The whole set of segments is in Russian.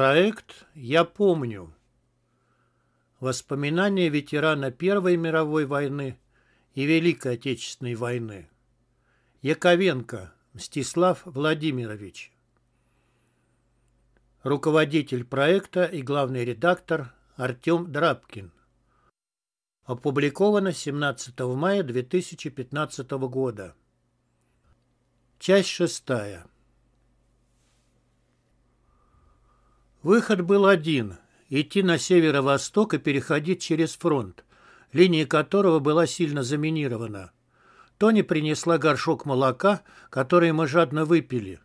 Проект «Я помню». Воспоминания ветерана Первой мировой войны и Великой Отечественной войны. Яковенко Мстислав Владимирович. Руководитель проекта и главный редактор Артем Драбкин. Опубликовано 17 мая 2015 года. Часть шестая. Выход был один – идти на северо-восток и переходить через фронт, линия которого была сильно заминирована. Тони принесла горшок молока, который мы жадно выпили.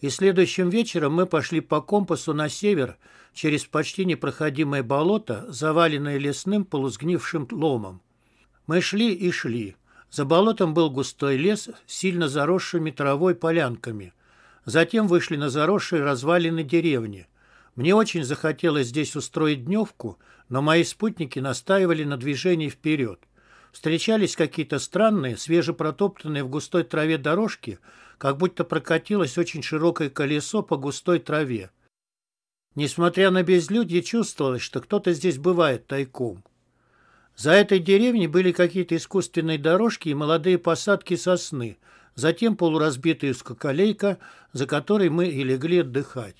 И следующим вечером мы пошли по компасу на север через почти непроходимое болото, заваленное лесным полузгнившим ломом. Мы шли и шли. За болотом был густой лес сильно заросшими травой полянками. Затем вышли на заросшие развалины деревни – мне очень захотелось здесь устроить дневку, но мои спутники настаивали на движении вперед. Встречались какие-то странные, свежепротоптанные в густой траве дорожки, как будто прокатилось очень широкое колесо по густой траве. Несмотря на безлюдье, чувствовалось, что кто-то здесь бывает тайком. За этой деревней были какие-то искусственные дорожки и молодые посадки сосны, затем полуразбитая скакалейка, за которой мы и легли отдыхать.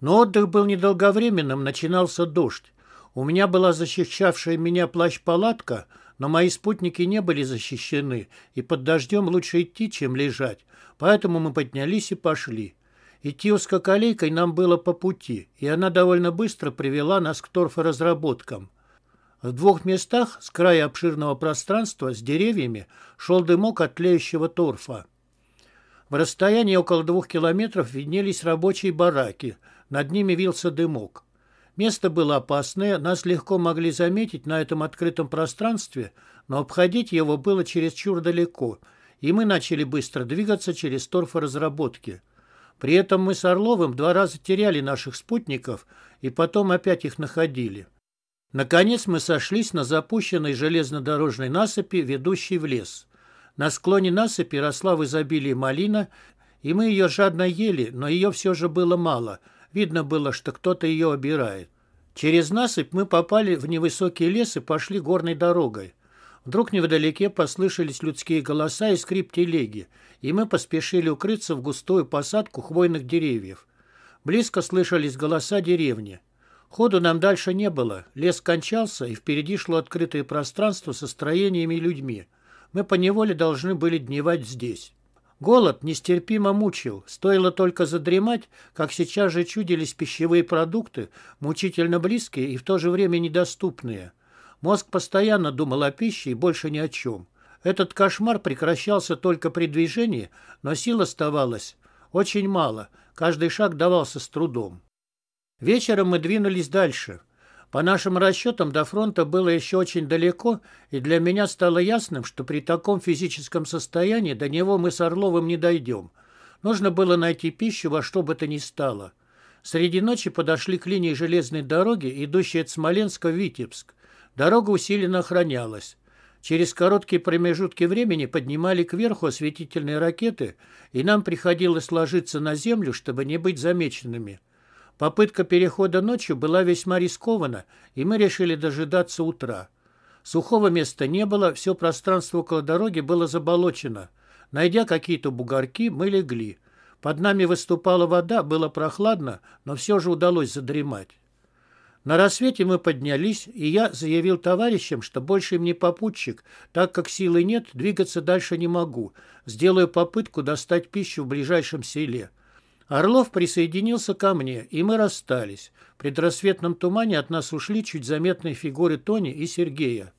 Но отдых был недолговременным, начинался дождь. У меня была защищавшая меня плащ-палатка, но мои спутники не были защищены, и под дождем лучше идти, чем лежать. Поэтому мы поднялись и пошли. Идти узкоколейкой нам было по пути, и она довольно быстро привела нас к торфоразработкам. В двух местах с края обширного пространства с деревьями шел дымок от тлеющего торфа. В расстоянии около двух километров виднелись рабочие бараки – над ними вился дымок. Место было опасное, нас легко могли заметить на этом открытом пространстве, но обходить его было чересчур далеко, и мы начали быстро двигаться через торфоразработки. При этом мы с Орловым два раза теряли наших спутников и потом опять их находили. Наконец мы сошлись на запущенной железнодорожной насыпи, ведущей в лес. На склоне насыпи росла в изобилии малина, и мы ее жадно ели, но ее все же было мало – Видно было, что кто-то ее обирает. Через насыпь мы попали в невысокий лес и пошли горной дорогой. Вдруг невдалеке послышались людские голоса и скрип телеги, и мы поспешили укрыться в густую посадку хвойных деревьев. Близко слышались голоса деревни. Ходу нам дальше не было, лес кончался, и впереди шло открытое пространство со строениями и людьми. Мы поневоле должны были дневать здесь. Голод нестерпимо мучил. Стоило только задремать, как сейчас же чудились пищевые продукты, мучительно близкие и в то же время недоступные. Мозг постоянно думал о пище и больше ни о чем. Этот кошмар прекращался только при движении, но сил оставалось очень мало, каждый шаг давался с трудом. Вечером мы двинулись дальше. По нашим расчетам, до фронта было еще очень далеко, и для меня стало ясным, что при таком физическом состоянии до него мы с Орловым не дойдем. Нужно было найти пищу во что бы то ни стало. Среди ночи подошли к линии железной дороги, идущей от Смоленска в Витебск. Дорога усиленно охранялась. Через короткие промежутки времени поднимали кверху осветительные ракеты, и нам приходилось ложиться на землю, чтобы не быть замеченными – Попытка перехода ночью была весьма рискована, и мы решили дожидаться утра. Сухого места не было, все пространство около дороги было заболочено. Найдя какие-то бугорки, мы легли. Под нами выступала вода, было прохладно, но все же удалось задремать. На рассвете мы поднялись, и я заявил товарищам, что больше им не попутчик, так как силы нет, двигаться дальше не могу. Сделаю попытку достать пищу в ближайшем селе. Орлов присоединился ко мне, и мы расстались. В предрассветном тумане от нас ушли чуть заметные фигуры Тони и Сергея.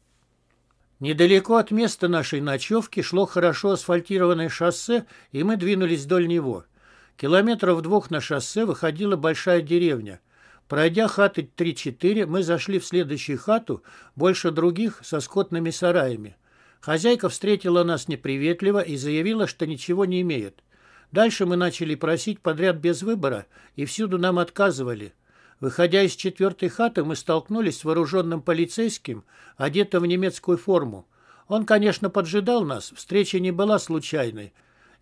Недалеко от места нашей ночевки шло хорошо асфальтированное шоссе, и мы двинулись вдоль него. Километров двух на шоссе выходила большая деревня. Пройдя хаты 3-4, мы зашли в следующую хату, больше других, со скотными сараями. Хозяйка встретила нас неприветливо и заявила, что ничего не имеет. Дальше мы начали просить подряд без выбора, и всюду нам отказывали. Выходя из четвертой хаты, мы столкнулись с вооруженным полицейским, одетым в немецкую форму. Он, конечно, поджидал нас, встреча не была случайной.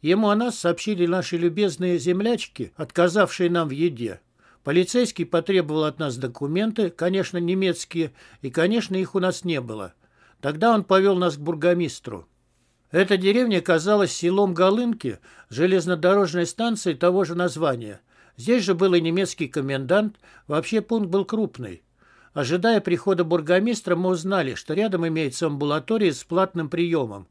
Ему о нас сообщили наши любезные землячки, отказавшие нам в еде. Полицейский потребовал от нас документы, конечно, немецкие, и, конечно, их у нас не было. Тогда он повел нас к бургомистру. Эта деревня казалась селом Голынки, железнодорожной станцией того же названия. Здесь же был и немецкий комендант, вообще пункт был крупный. Ожидая прихода бургомистра, мы узнали, что рядом имеется амбулатория с платным приемом.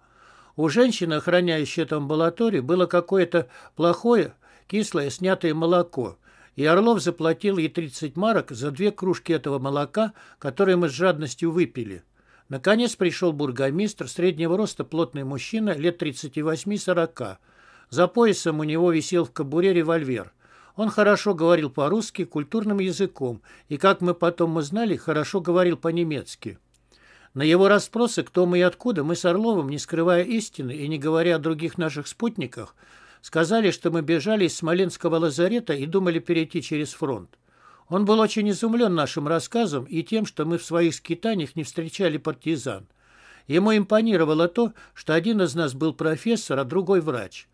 У женщины, охраняющей эту амбулаторию, было какое-то плохое, кислое, снятое молоко. И Орлов заплатил ей 30 марок за две кружки этого молока, которые мы с жадностью выпили. Наконец пришел бургомистр, среднего роста плотный мужчина, лет 38-40. За поясом у него висел в кобуре револьвер. Он хорошо говорил по-русски, культурным языком, и, как мы потом узнали, хорошо говорил по-немецки. На его расспросы, кто мы и откуда, мы с Орловым, не скрывая истины и не говоря о других наших спутниках, сказали, что мы бежали из Смоленского лазарета и думали перейти через фронт. Он был очень изумлен нашим рассказом и тем, что мы в своих скитаниях не встречали партизан. Ему импонировало то, что один из нас был профессор, а другой врач.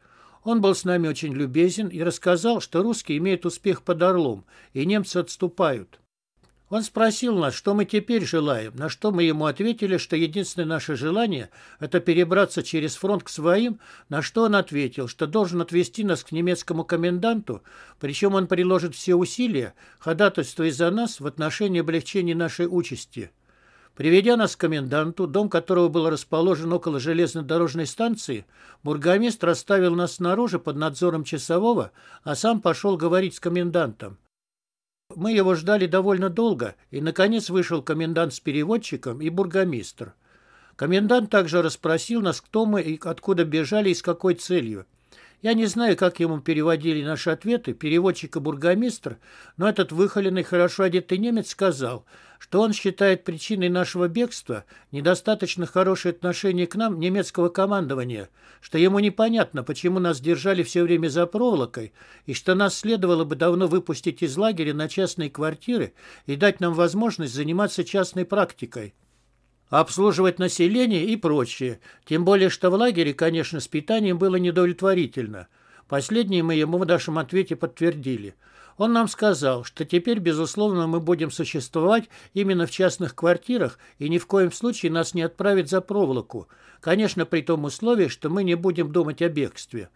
Он был с нами очень любезен и рассказал, что русские имеют успех под Орлом, и немцы отступают. Он спросил нас, что мы теперь желаем, на что мы ему ответили, что единственное наше желание – это перебраться через фронт к своим, на что он ответил, что должен отвезти нас к немецкому коменданту, причем он приложит все усилия, ходатайствуя за нас в отношении облегчения нашей участи. Приведя нас к коменданту, дом которого был расположен около железнодорожной станции, бургомистр оставил нас снаружи под надзором часового, а сам пошел говорить с комендантом. Мы его ждали довольно долго, и, наконец, вышел комендант с переводчиком и бургомистр. Комендант также расспросил нас, кто мы и откуда бежали и с какой целью. Я не знаю, как ему переводили наши ответы, переводчик и бургомистр, но этот выхоленный, хорошо одетый немец сказал, что он считает причиной нашего бегства недостаточно хорошее отношение к нам немецкого командования, что ему непонятно, почему нас держали все время за проволокой, и что нас следовало бы давно выпустить из лагеря на частные квартиры и дать нам возможность заниматься частной практикой обслуживать население и прочее. Тем более, что в лагере, конечно, с питанием было недовлетворительно. Последнее мы ему в нашем ответе подтвердили. Он нам сказал, что теперь, безусловно, мы будем существовать именно в частных квартирах и ни в коем случае нас не отправят за проволоку. Конечно, при том условии, что мы не будем думать о бегстве.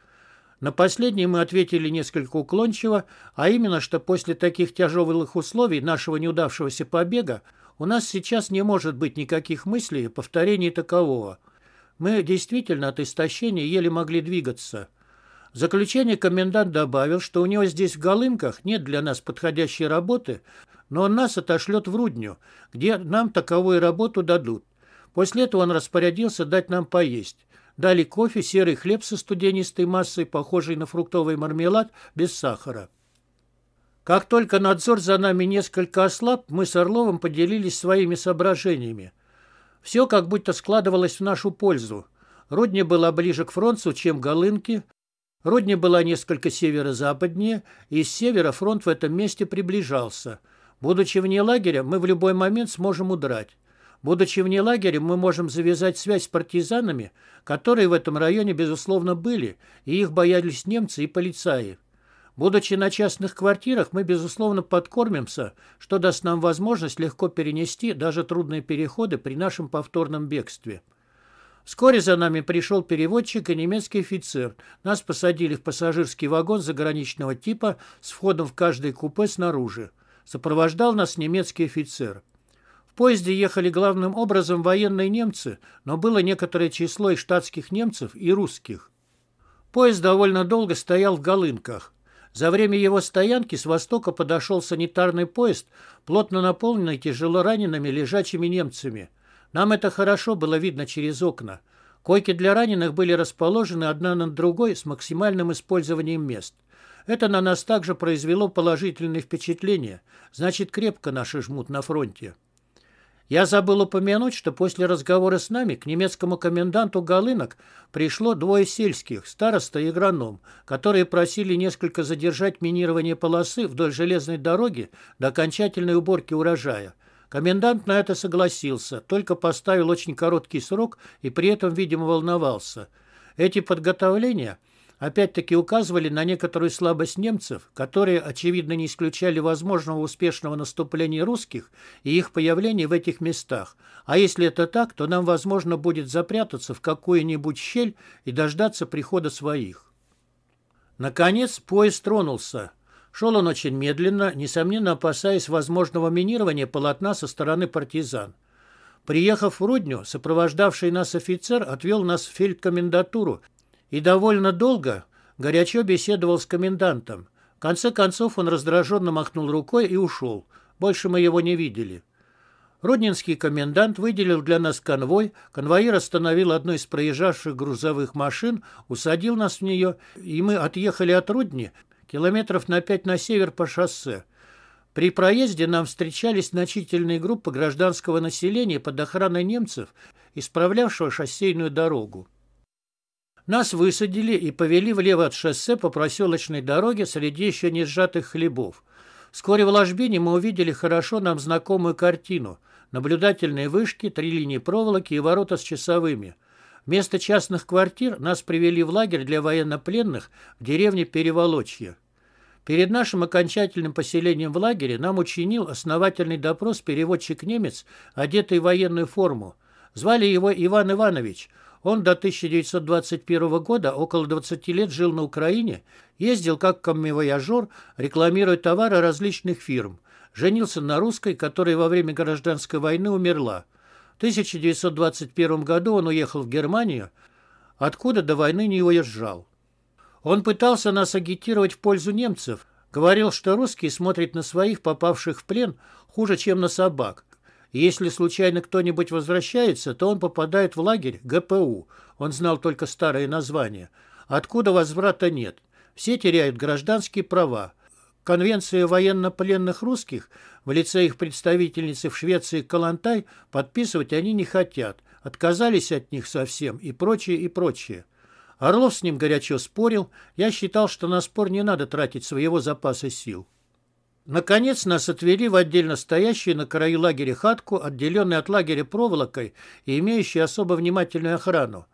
На последнее мы ответили несколько уклончиво, а именно, что после таких тяжелых условий нашего неудавшегося побега у нас сейчас не может быть никаких мыслей о повторении такового. Мы действительно от истощения еле могли двигаться. В заключение комендант добавил, что у него здесь в голымках нет для нас подходящей работы, но он нас отошлет в Рудню, где нам таковую работу дадут. После этого он распорядился дать нам поесть. Дали кофе, серый хлеб со студенистой массой, похожий на фруктовый мармелад, без сахара. Как только надзор за нами несколько ослаб, мы с Орловым поделились своими соображениями. Все как будто складывалось в нашу пользу. Родни была ближе к фронту, чем Голынки. Родни была несколько северо-западнее, и с севера фронт в этом месте приближался. Будучи вне лагеря, мы в любой момент сможем удрать. Будучи вне лагеря, мы можем завязать связь с партизанами, которые в этом районе, безусловно, были, и их боялись немцы и полицаи. Будучи на частных квартирах, мы, безусловно, подкормимся, что даст нам возможность легко перенести даже трудные переходы при нашем повторном бегстве. Вскоре за нами пришел переводчик и немецкий офицер. Нас посадили в пассажирский вагон заграничного типа с входом в каждое купе снаружи. Сопровождал нас немецкий офицер. В поезде ехали главным образом военные немцы, но было некоторое число и штатских немцев, и русских. Поезд довольно долго стоял в Голынках. За время его стоянки с востока подошел санитарный поезд, плотно наполненный тяжело ранеными лежачими немцами. Нам это хорошо было видно через окна. Койки для раненых были расположены одна над другой с максимальным использованием мест. Это на нас также произвело положительное впечатление. Значит, крепко наши жмут на фронте. Я забыл упомянуть, что после разговора с нами к немецкому коменданту Галынок пришло двое сельских, староста и агроном, которые просили несколько задержать минирование полосы вдоль железной дороги до окончательной уборки урожая. Комендант на это согласился, только поставил очень короткий срок и при этом, видимо, волновался. Эти подготовления – опять-таки указывали на некоторую слабость немцев, которые, очевидно, не исключали возможного успешного наступления русских и их появления в этих местах. А если это так, то нам, возможно, будет запрятаться в какую-нибудь щель и дождаться прихода своих. Наконец поезд тронулся. Шел он очень медленно, несомненно опасаясь возможного минирования полотна со стороны партизан. Приехав в Рудню, сопровождавший нас офицер отвел нас в фельдкомендатуру, и довольно долго горячо беседовал с комендантом. В конце концов он раздраженно махнул рукой и ушел. Больше мы его не видели. Роднинский комендант выделил для нас конвой, конвоир остановил одну из проезжавших грузовых машин, усадил нас в нее, и мы отъехали от Рудни километров на пять на север по шоссе. При проезде нам встречались значительные группы гражданского населения под охраной немцев, исправлявшего шоссейную дорогу. Нас высадили и повели влево от шоссе по проселочной дороге среди еще не сжатых хлебов. Вскоре в ложбине мы увидели хорошо нам знакомую картину. Наблюдательные вышки, три линии проволоки и ворота с часовыми. Вместо частных квартир нас привели в лагерь для военнопленных в деревне Переволочье. Перед нашим окончательным поселением в лагере нам учинил основательный допрос переводчик-немец, одетый в военную форму. Звали его Иван Иванович – он до 1921 года около 20 лет жил на Украине, ездил как коммивояжер, рекламируя товары различных фирм. Женился на русской, которая во время гражданской войны умерла. В 1921 году он уехал в Германию, откуда до войны не уезжал. Он пытался нас агитировать в пользу немцев, говорил, что русские смотрят на своих, попавших в плен, хуже, чем на собак. И если случайно кто-нибудь возвращается, то он попадает в лагерь ГПУ. Он знал только старое название. Откуда возврата нет. Все теряют гражданские права. Конвенция военнопленных русских в лице их представительницы в Швеции Калантай подписывать они не хотят. Отказались от них совсем и прочее, и прочее. Орлов с ним горячо спорил. Я считал, что на спор не надо тратить своего запаса сил. Наконец нас отвели в отдельно стоящую на краю лагеря хатку, отделенную от лагеря проволокой и имеющую особо внимательную охрану.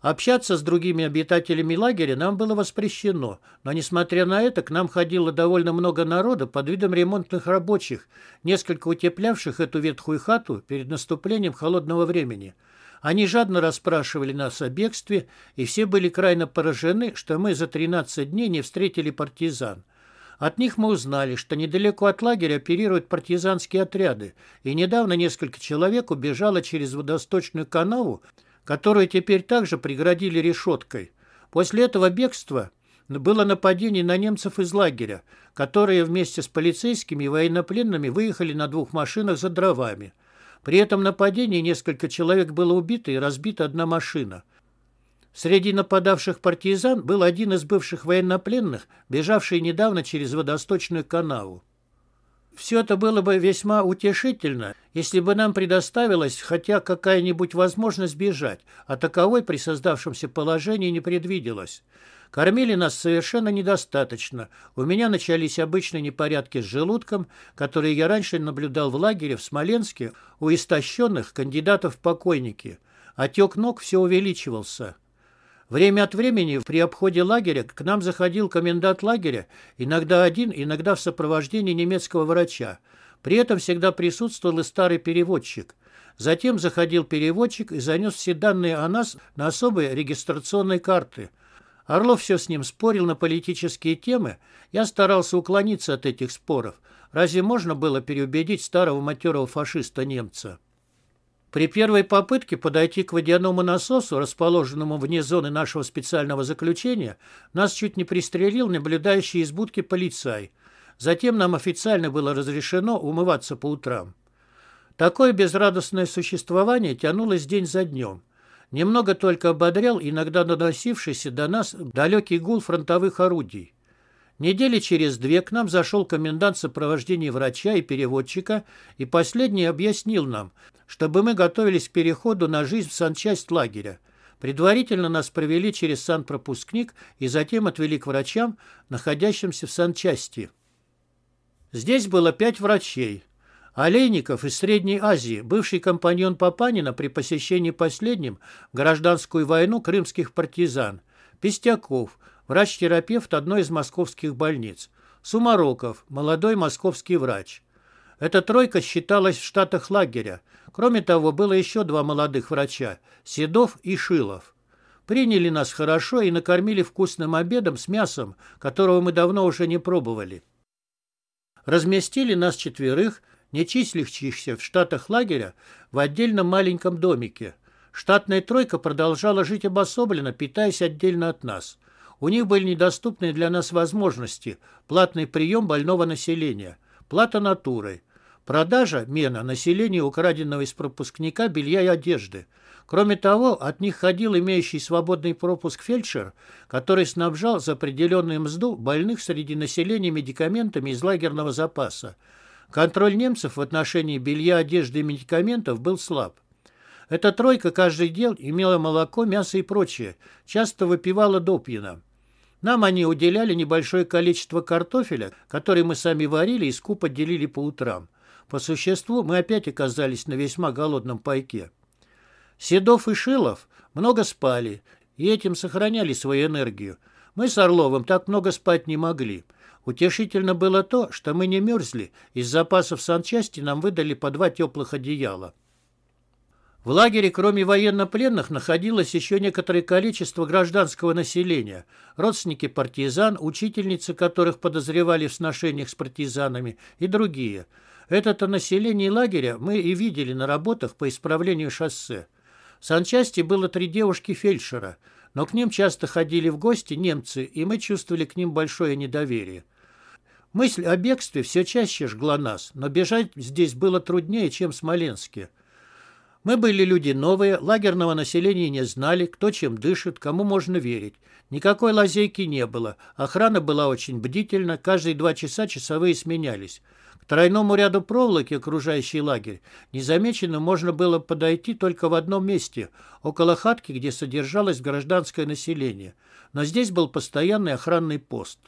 Общаться с другими обитателями лагеря нам было воспрещено, но, несмотря на это, к нам ходило довольно много народа под видом ремонтных рабочих, несколько утеплявших эту ветхую хату перед наступлением холодного времени. Они жадно расспрашивали нас о бегстве, и все были крайне поражены, что мы за 13 дней не встретили партизан. От них мы узнали, что недалеко от лагеря оперируют партизанские отряды, и недавно несколько человек убежало через водосточную канаву, которую теперь также преградили решеткой. После этого бегства было нападение на немцев из лагеря, которые вместе с полицейскими и военнопленными выехали на двух машинах за дровами. При этом нападении несколько человек было убито и разбита одна машина. Среди нападавших партизан был один из бывших военнопленных, бежавший недавно через водосточную канаву. Все это было бы весьма утешительно, если бы нам предоставилась хотя какая-нибудь возможность бежать, а таковой при создавшемся положении не предвиделось. Кормили нас совершенно недостаточно. У меня начались обычные непорядки с желудком, которые я раньше наблюдал в лагере в Смоленске у истощенных кандидатов в покойники. Отек ног все увеличивался. Время от времени при обходе лагеря к нам заходил комендант лагеря, иногда один, иногда в сопровождении немецкого врача. При этом всегда присутствовал и старый переводчик. Затем заходил переводчик и занес все данные о нас на особые регистрационные карты. Орлов все с ним спорил на политические темы. Я старался уклониться от этих споров. Разве можно было переубедить старого матерого фашиста-немца? При первой попытке подойти к водяному насосу, расположенному вне зоны нашего специального заключения, нас чуть не пристрелил наблюдающий из будки полицай. Затем нам официально было разрешено умываться по утрам. Такое безрадостное существование тянулось день за днем. Немного только ободрял иногда доносившийся до нас далекий гул фронтовых орудий. Недели через две к нам зашел комендант сопровождения врача и переводчика, и последний объяснил нам, чтобы мы готовились к переходу на жизнь в санчасть лагеря. Предварительно нас провели через санпропускник и затем отвели к врачам, находящимся в санчасти. Здесь было пять врачей. Олейников из Средней Азии, бывший компаньон Папанина при посещении последним гражданскую войну крымских партизан. Пестяков – врач-терапевт одной из московских больниц. Сумароков, молодой московский врач. Эта тройка считалась в штатах лагеря. Кроме того, было еще два молодых врача – Седов и Шилов. Приняли нас хорошо и накормили вкусным обедом с мясом, которого мы давно уже не пробовали. Разместили нас четверых, не числящихся в штатах лагеря, в отдельном маленьком домике. Штатная тройка продолжала жить обособленно, питаясь отдельно от нас. У них были недоступны для нас возможности платный прием больного населения, плата натурой, продажа мена населения украденного из пропускника белья и одежды. Кроме того, от них ходил имеющий свободный пропуск фельдшер, который снабжал за определенную мзду больных среди населения медикаментами из лагерного запаса. Контроль немцев в отношении белья, одежды и медикаментов был слаб. Эта тройка каждый день имела молоко, мясо и прочее, часто выпивала допьяно. Нам они уделяли небольшое количество картофеля, который мы сами варили и скупо делили по утрам. По существу мы опять оказались на весьма голодном пайке. Седов и Шилов много спали, и этим сохраняли свою энергию. Мы с Орловым так много спать не могли. Утешительно было то, что мы не мерзли, из запасов санчасти нам выдали по два теплых одеяла. В лагере, кроме военнопленных, находилось еще некоторое количество гражданского населения, родственники партизан, учительницы которых подозревали в сношениях с партизанами и другие. Это-то население лагеря мы и видели на работах по исправлению шоссе. В санчасти было три девушки-фельдшера, но к ним часто ходили в гости немцы, и мы чувствовали к ним большое недоверие. Мысль о бегстве все чаще жгла нас, но бежать здесь было труднее, чем в Смоленске. Мы были люди новые, лагерного населения не знали, кто чем дышит, кому можно верить. Никакой лазейки не было. Охрана была очень бдительна, каждые два часа часовые сменялись. К тройному ряду проволоки, окружающий лагерь, незамеченно можно было подойти только в одном месте, около хатки, где содержалось гражданское население. Но здесь был постоянный охранный пост.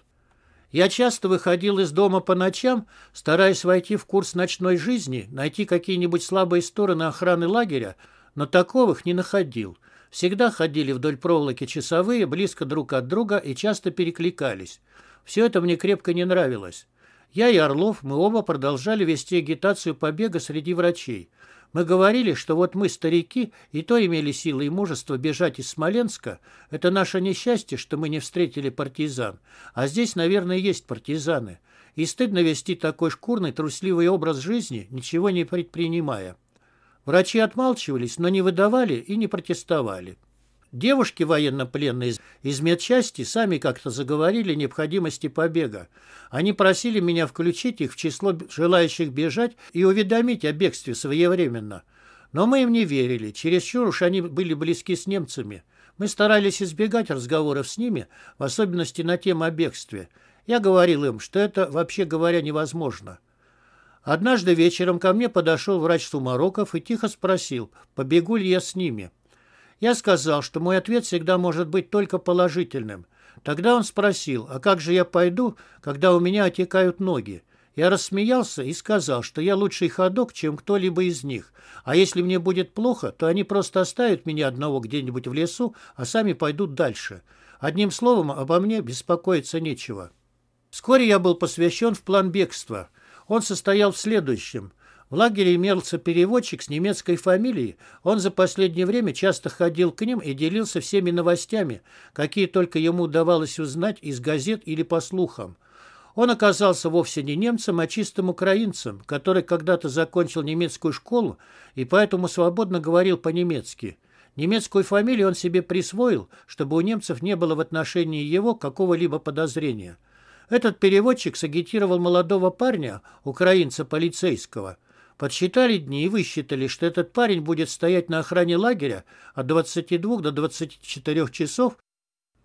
Я часто выходил из дома по ночам, стараясь войти в курс ночной жизни, найти какие-нибудь слабые стороны охраны лагеря, но таковых не находил. Всегда ходили вдоль проволоки часовые, близко друг от друга и часто перекликались. Все это мне крепко не нравилось. Я и Орлов, мы оба продолжали вести агитацию побега среди врачей – мы говорили, что вот мы, старики, и то имели силы и мужество бежать из Смоленска. Это наше несчастье, что мы не встретили партизан. А здесь, наверное, есть партизаны. И стыдно вести такой шкурный, трусливый образ жизни, ничего не предпринимая. Врачи отмалчивались, но не выдавали и не протестовали. Девушки военнопленные из, из медчасти сами как-то заговорили необходимости побега. Они просили меня включить их в число желающих бежать и уведомить о бегстве своевременно. Но мы им не верили, чересчур уж они были близки с немцами. Мы старались избегать разговоров с ними, в особенности на тему о бегстве. Я говорил им, что это, вообще говоря, невозможно. Однажды вечером ко мне подошел врач Сумароков и тихо спросил, побегу ли я с ними. Я сказал, что мой ответ всегда может быть только положительным. Тогда он спросил, а как же я пойду, когда у меня отекают ноги? Я рассмеялся и сказал, что я лучший ходок, чем кто-либо из них, а если мне будет плохо, то они просто оставят меня одного где-нибудь в лесу, а сами пойдут дальше. Одним словом, обо мне беспокоиться нечего. Вскоре я был посвящен в план бегства. Он состоял в следующем – в лагере имелся переводчик с немецкой фамилией. Он за последнее время часто ходил к ним и делился всеми новостями, какие только ему удавалось узнать из газет или по слухам. Он оказался вовсе не немцем, а чистым украинцем, который когда-то закончил немецкую школу и поэтому свободно говорил по-немецки. Немецкую фамилию он себе присвоил, чтобы у немцев не было в отношении его какого-либо подозрения. Этот переводчик сагитировал молодого парня, украинца-полицейского – Подсчитали дни и высчитали, что этот парень будет стоять на охране лагеря от 22 до 24 часов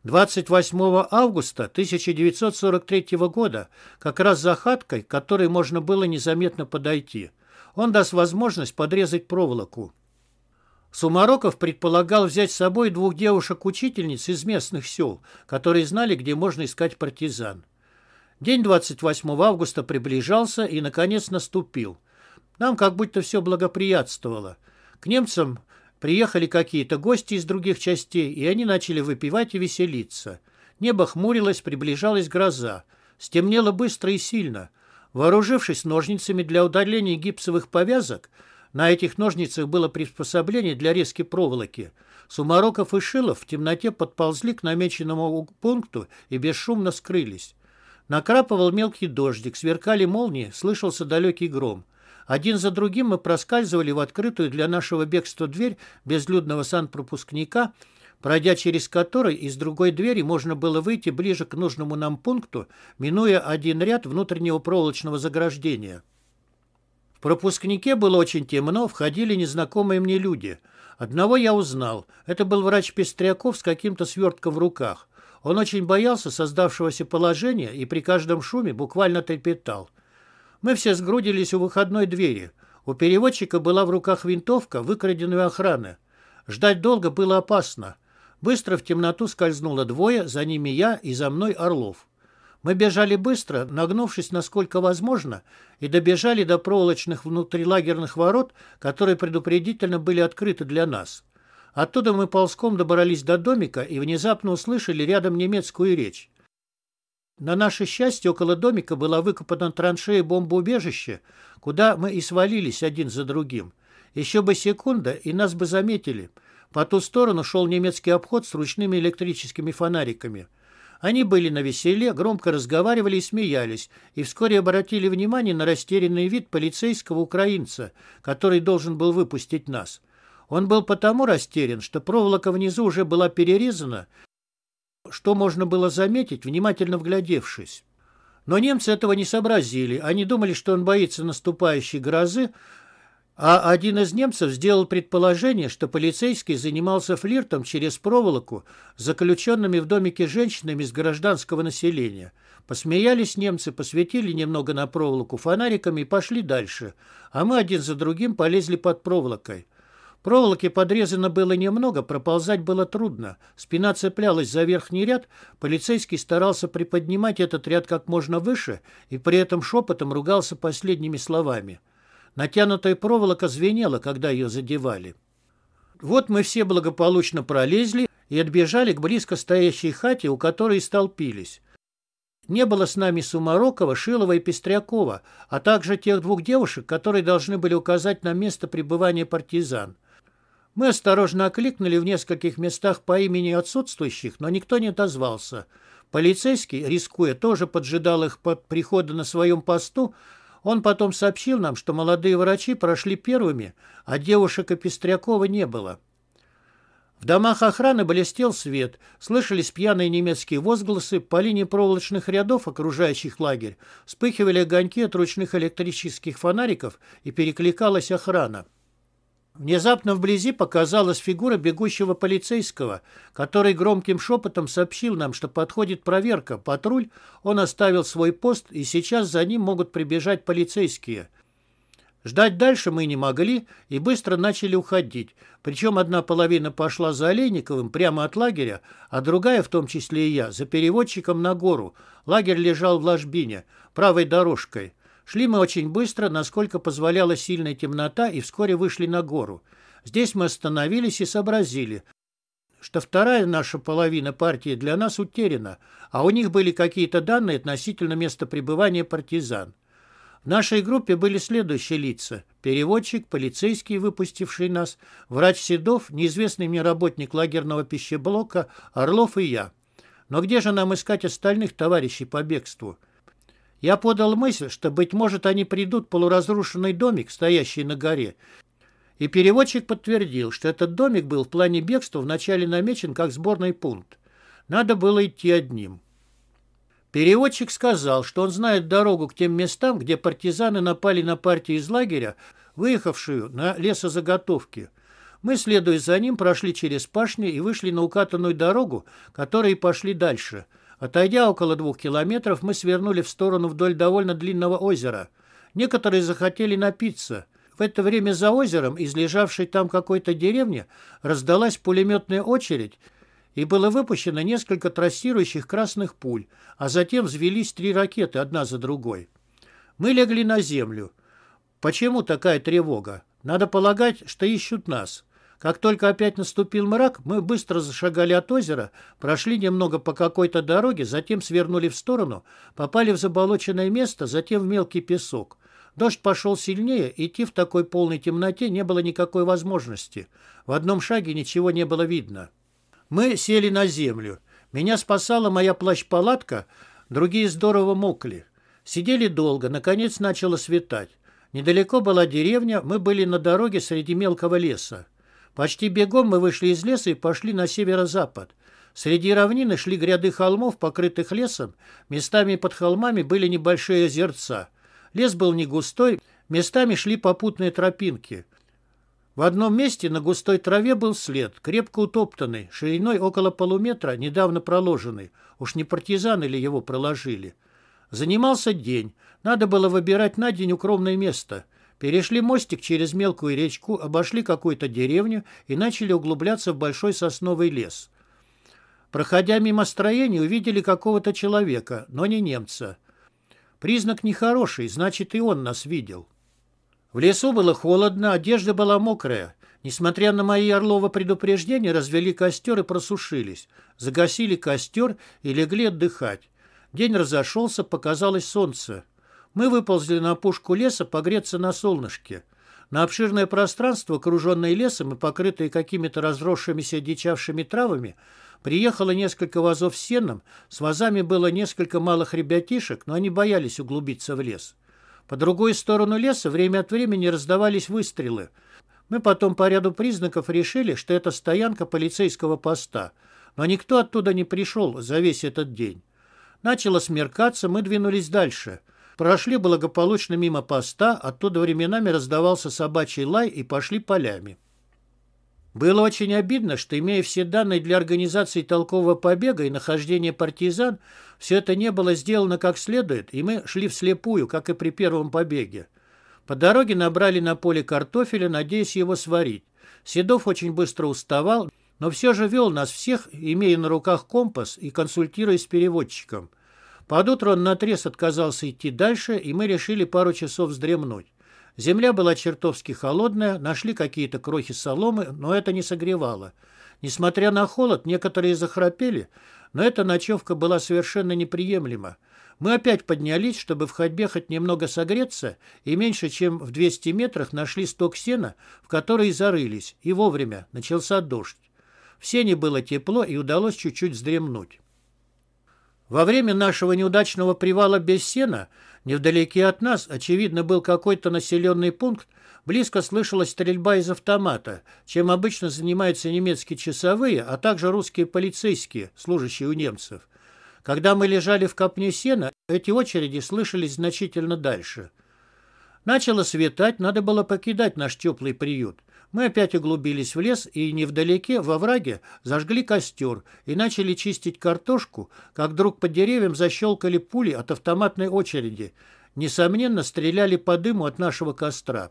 28 августа 1943 года, как раз за хаткой, к которой можно было незаметно подойти. Он даст возможность подрезать проволоку. Сумароков предполагал взять с собой двух девушек-учительниц из местных сел, которые знали, где можно искать партизан. День 28 августа приближался и, наконец, наступил – нам как будто все благоприятствовало. К немцам приехали какие-то гости из других частей, и они начали выпивать и веселиться. Небо хмурилось, приближалась гроза. Стемнело быстро и сильно. Вооружившись ножницами для удаления гипсовых повязок, на этих ножницах было приспособление для резки проволоки. Сумароков и Шилов в темноте подползли к намеченному пункту и бесшумно скрылись. Накрапывал мелкий дождик, сверкали молнии, слышался далекий гром. Один за другим мы проскальзывали в открытую для нашего бегства дверь безлюдного санпропускника, пройдя через который из другой двери можно было выйти ближе к нужному нам пункту, минуя один ряд внутреннего проволочного заграждения. В пропускнике было очень темно, входили незнакомые мне люди. Одного я узнал. Это был врач Пестряков с каким-то свертком в руках. Он очень боялся создавшегося положения и при каждом шуме буквально трепетал. Мы все сгрудились у выходной двери. У переводчика была в руках винтовка, выкраденная охраны. Ждать долго было опасно. Быстро в темноту скользнуло двое, за ними я и за мной Орлов. Мы бежали быстро, нагнувшись насколько возможно, и добежали до проволочных внутрилагерных ворот, которые предупредительно были открыты для нас. Оттуда мы ползком добрались до домика и внезапно услышали рядом немецкую речь. На наше счастье, около домика была выкопана траншея бомбоубежища, куда мы и свалились один за другим. Еще бы секунда, и нас бы заметили. По ту сторону шел немецкий обход с ручными электрическими фонариками. Они были на веселе, громко разговаривали и смеялись, и вскоре обратили внимание на растерянный вид полицейского украинца, который должен был выпустить нас. Он был потому растерян, что проволока внизу уже была перерезана, что можно было заметить, внимательно вглядевшись. Но немцы этого не сообразили. Они думали, что он боится наступающей грозы, а один из немцев сделал предположение, что полицейский занимался флиртом через проволоку с заключенными в домике женщинами из гражданского населения. Посмеялись немцы, посветили немного на проволоку фонариками и пошли дальше. А мы один за другим полезли под проволокой. Проволоки подрезано было немного, проползать было трудно. Спина цеплялась за верхний ряд, полицейский старался приподнимать этот ряд как можно выше и при этом шепотом ругался последними словами. Натянутая проволока звенела, когда ее задевали. Вот мы все благополучно пролезли и отбежали к близко стоящей хате, у которой столпились. Не было с нами Сумарокова, Шилова и Пестрякова, а также тех двух девушек, которые должны были указать на место пребывания партизан. Мы осторожно окликнули в нескольких местах по имени отсутствующих, но никто не отозвался. Полицейский, рискуя, тоже поджидал их под прихода на своем посту. Он потом сообщил нам, что молодые врачи прошли первыми, а девушек и Пестрякова не было. В домах охраны блестел свет, слышались пьяные немецкие возгласы, по линии проволочных рядов, окружающих лагерь, вспыхивали огоньки от ручных электрических фонариков и перекликалась охрана. Внезапно вблизи показалась фигура бегущего полицейского, который громким шепотом сообщил нам, что подходит проверка, патруль, он оставил свой пост, и сейчас за ним могут прибежать полицейские. Ждать дальше мы не могли и быстро начали уходить, причем одна половина пошла за Олейниковым прямо от лагеря, а другая, в том числе и я, за переводчиком на гору. Лагерь лежал в ложбине, правой дорожкой. Шли мы очень быстро, насколько позволяла сильная темнота, и вскоре вышли на гору. Здесь мы остановились и сообразили, что вторая наша половина партии для нас утеряна, а у них были какие-то данные относительно места пребывания партизан. В нашей группе были следующие лица. Переводчик, полицейский, выпустивший нас, врач Седов, неизвестный мне работник лагерного пищеблока, Орлов и я. Но где же нам искать остальных товарищей по бегству? Я подал мысль, что, быть может, они придут в полуразрушенный домик, стоящий на горе. И переводчик подтвердил, что этот домик был в плане бегства вначале намечен как сборный пункт. Надо было идти одним. Переводчик сказал, что он знает дорогу к тем местам, где партизаны напали на партию из лагеря, выехавшую на лесозаготовки. Мы, следуя за ним, прошли через пашни и вышли на укатанную дорогу, которые пошли дальше – Отойдя около двух километров, мы свернули в сторону вдоль довольно длинного озера. Некоторые захотели напиться. В это время за озером, из лежавшей там какой-то деревни, раздалась пулеметная очередь, и было выпущено несколько трассирующих красных пуль, а затем взвелись три ракеты одна за другой. Мы легли на землю. Почему такая тревога? Надо полагать, что ищут нас. Как только опять наступил мрак, мы быстро зашагали от озера, прошли немного по какой-то дороге, затем свернули в сторону, попали в заболоченное место, затем в мелкий песок. Дождь пошел сильнее, идти в такой полной темноте не было никакой возможности. В одном шаге ничего не было видно. Мы сели на землю. Меня спасала моя плащ-палатка, другие здорово мокли. Сидели долго, наконец начало светать. Недалеко была деревня, мы были на дороге среди мелкого леса. Почти бегом мы вышли из леса и пошли на северо-запад. Среди равнины шли гряды холмов, покрытых лесом, местами под холмами были небольшие озерца. Лес был не густой, местами шли попутные тропинки. В одном месте на густой траве был след, крепко утоптанный, шириной около полуметра, недавно проложенный. Уж не партизаны ли его проложили? Занимался день. Надо было выбирать на день укромное место – Перешли мостик через мелкую речку, обошли какую-то деревню и начали углубляться в большой сосновый лес. Проходя мимо строения, увидели какого-то человека, но не немца. Признак нехороший, значит, и он нас видел. В лесу было холодно, одежда была мокрая. Несмотря на мои орлово предупреждения, развели костер и просушились. Загасили костер и легли отдыхать. День разошелся, показалось солнце. Мы выползли на опушку леса погреться на солнышке. На обширное пространство, окруженное лесом и покрытое какими-то разросшимися дичавшими травами, приехало несколько вазов с сеном, с вазами было несколько малых ребятишек, но они боялись углубиться в лес. По другую сторону леса время от времени раздавались выстрелы. Мы потом по ряду признаков решили, что это стоянка полицейского поста, но никто оттуда не пришел за весь этот день. Начало смеркаться, мы двинулись дальше – Прошли благополучно мимо поста, оттуда временами раздавался собачий лай и пошли полями. Было очень обидно, что, имея все данные для организации толкового побега и нахождения партизан, все это не было сделано как следует, и мы шли вслепую, как и при первом побеге. По дороге набрали на поле картофеля, надеясь его сварить. Седов очень быстро уставал, но все же вел нас всех, имея на руках компас и консультируясь с переводчиком. Под утро он наотрез отказался идти дальше, и мы решили пару часов вздремнуть. Земля была чертовски холодная, нашли какие-то крохи соломы, но это не согревало. Несмотря на холод, некоторые захрапели, но эта ночевка была совершенно неприемлема. Мы опять поднялись, чтобы в ходьбе хоть немного согреться, и меньше чем в 200 метрах нашли сток сена, в который зарылись, и вовремя начался дождь. В сене было тепло, и удалось чуть-чуть вздремнуть. Во время нашего неудачного привала без сена, невдалеке от нас, очевидно, был какой-то населенный пункт, близко слышалась стрельба из автомата, чем обычно занимаются немецкие часовые, а также русские полицейские, служащие у немцев. Когда мы лежали в копне сена, эти очереди слышались значительно дальше. Начало светать, надо было покидать наш теплый приют. Мы опять углубились в лес и невдалеке, во враге, зажгли костер и начали чистить картошку, как вдруг под деревьям защелкали пули от автоматной очереди. Несомненно, стреляли по дыму от нашего костра.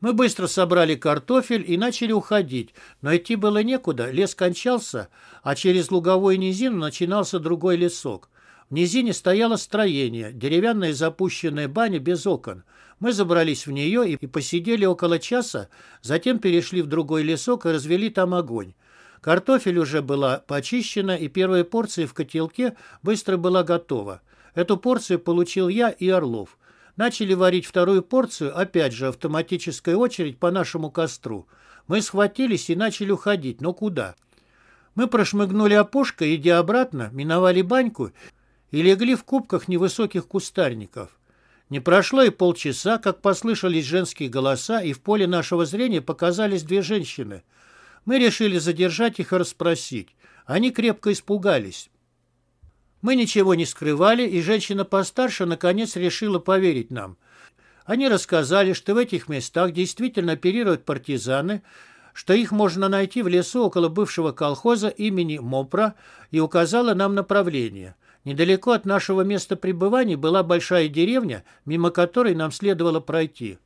Мы быстро собрали картофель и начали уходить, но идти было некуда, лес кончался, а через луговую низину начинался другой лесок. В низине стояло строение, деревянная запущенная баня без окон – мы забрались в нее и посидели около часа, затем перешли в другой лесок и развели там огонь. Картофель уже была почищена, и первая порция в котелке быстро была готова. Эту порцию получил я и Орлов. Начали варить вторую порцию, опять же, автоматическая очередь по нашему костру. Мы схватились и начали уходить, но куда? Мы прошмыгнули опушкой, идя обратно, миновали баньку и легли в кубках невысоких кустарников. Не прошло и полчаса, как послышались женские голоса, и в поле нашего зрения показались две женщины. Мы решили задержать их и расспросить. Они крепко испугались. Мы ничего не скрывали, и женщина постарше наконец решила поверить нам. Они рассказали, что в этих местах действительно оперируют партизаны, что их можно найти в лесу около бывшего колхоза имени Мопра, и указала нам направление – Недалеко от нашего места пребывания была большая деревня, мимо которой нам следовало пройти.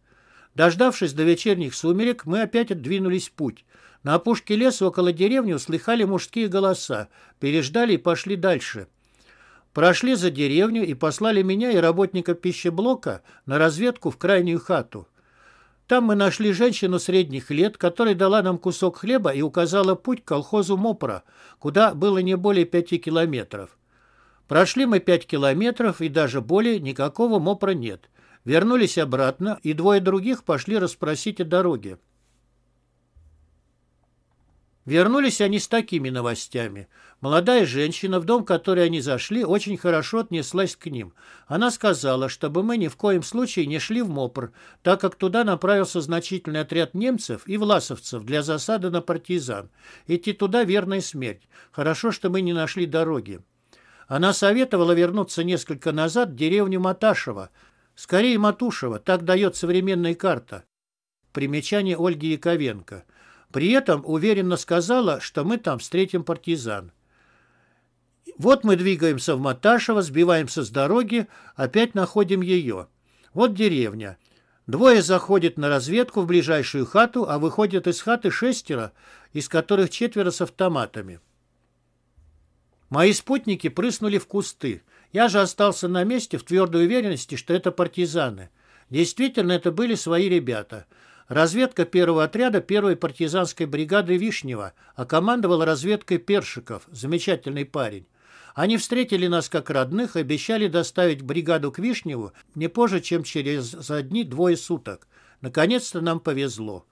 Дождавшись до вечерних сумерек, мы опять отдвинулись в путь. На опушке леса около деревни услыхали мужские голоса, переждали и пошли дальше. Прошли за деревню и послали меня и работника пищеблока на разведку в крайнюю хату. Там мы нашли женщину средних лет, которая дала нам кусок хлеба и указала путь к колхозу Мопра, куда было не более пяти километров. Прошли мы пять километров, и даже более никакого мопра нет. Вернулись обратно, и двое других пошли расспросить о дороге. Вернулись они с такими новостями. Молодая женщина, в дом, в который они зашли, очень хорошо отнеслась к ним. Она сказала, чтобы мы ни в коем случае не шли в МОПР, так как туда направился значительный отряд немцев и власовцев для засады на партизан. Идти туда – верная смерть. Хорошо, что мы не нашли дороги. Она советовала вернуться несколько назад в деревню Маташева. Скорее Матушева, так дает современная карта. Примечание Ольги Яковенко. При этом уверенно сказала, что мы там встретим партизан. Вот мы двигаемся в Маташево, сбиваемся с дороги, опять находим ее. Вот деревня. Двое заходят на разведку в ближайшую хату, а выходят из хаты шестеро, из которых четверо с автоматами. Мои спутники прыснули в кусты. Я же остался на месте в твердой уверенности, что это партизаны. Действительно, это были свои ребята. Разведка первого отряда первой партизанской бригады Вишнева, а командовал разведкой Першиков, замечательный парень. Они встретили нас как родных и обещали доставить бригаду к Вишневу не позже, чем через за дни двое суток. Наконец-то нам повезло.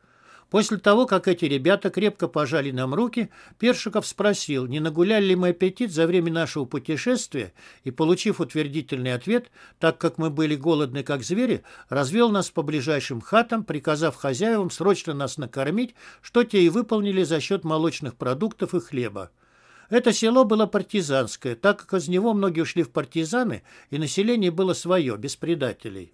После того, как эти ребята крепко пожали нам руки, Першиков спросил, не нагуляли ли мы аппетит за время нашего путешествия, и, получив утвердительный ответ, так как мы были голодны как звери, развел нас по ближайшим хатам, приказав хозяевам срочно нас накормить, что те и выполнили за счет молочных продуктов и хлеба. Это село было партизанское, так как из него многие ушли в партизаны, и население было свое, без предателей.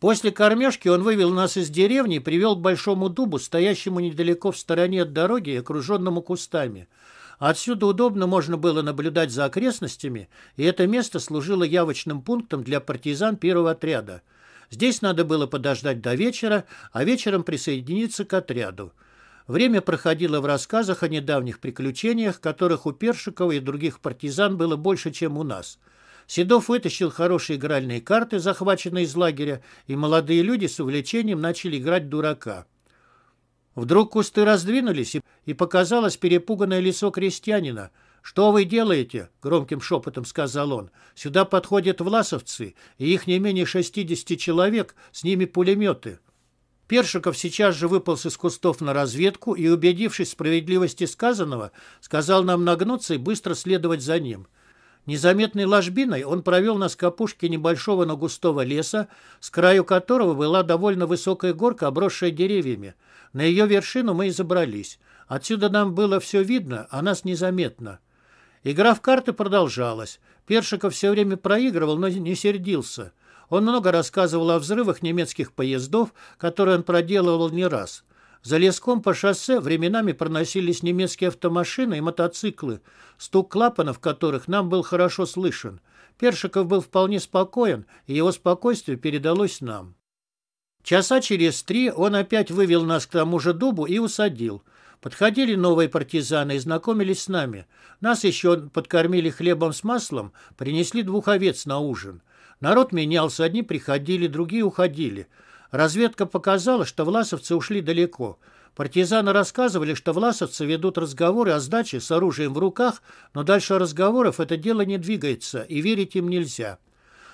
После кормежки он вывел нас из деревни и привел к большому дубу, стоящему недалеко в стороне от дороги и окруженному кустами. Отсюда удобно можно было наблюдать за окрестностями, и это место служило явочным пунктом для партизан первого отряда. Здесь надо было подождать до вечера, а вечером присоединиться к отряду. Время проходило в рассказах о недавних приключениях, которых у Першикова и других партизан было больше, чем у нас – Седов вытащил хорошие игральные карты, захваченные из лагеря, и молодые люди с увлечением начали играть дурака. Вдруг кусты раздвинулись, и показалось перепуганное лицо крестьянина. «Что вы делаете?» — громким шепотом сказал он. «Сюда подходят власовцы, и их не менее шестидесяти человек, с ними пулеметы». Першиков сейчас же выполз из кустов на разведку и, убедившись в справедливости сказанного, сказал нам нагнуться и быстро следовать за ним. Незаметной ложбиной он провел нас к опушке небольшого, но густого леса, с краю которого была довольно высокая горка, обросшая деревьями. На ее вершину мы и забрались. Отсюда нам было все видно, а нас незаметно. Игра в карты продолжалась. Першиков все время проигрывал, но не сердился. Он много рассказывал о взрывах немецких поездов, которые он проделывал не раз – за леском по шоссе временами проносились немецкие автомашины и мотоциклы, стук клапанов которых нам был хорошо слышен. Першиков был вполне спокоен, и его спокойствие передалось нам. Часа через три он опять вывел нас к тому же дубу и усадил. Подходили новые партизаны и знакомились с нами. Нас еще подкормили хлебом с маслом, принесли двух овец на ужин. Народ менялся, одни приходили, другие уходили – Разведка показала, что власовцы ушли далеко. Партизаны рассказывали, что власовцы ведут разговоры о сдаче с оружием в руках, но дальше разговоров это дело не двигается, и верить им нельзя.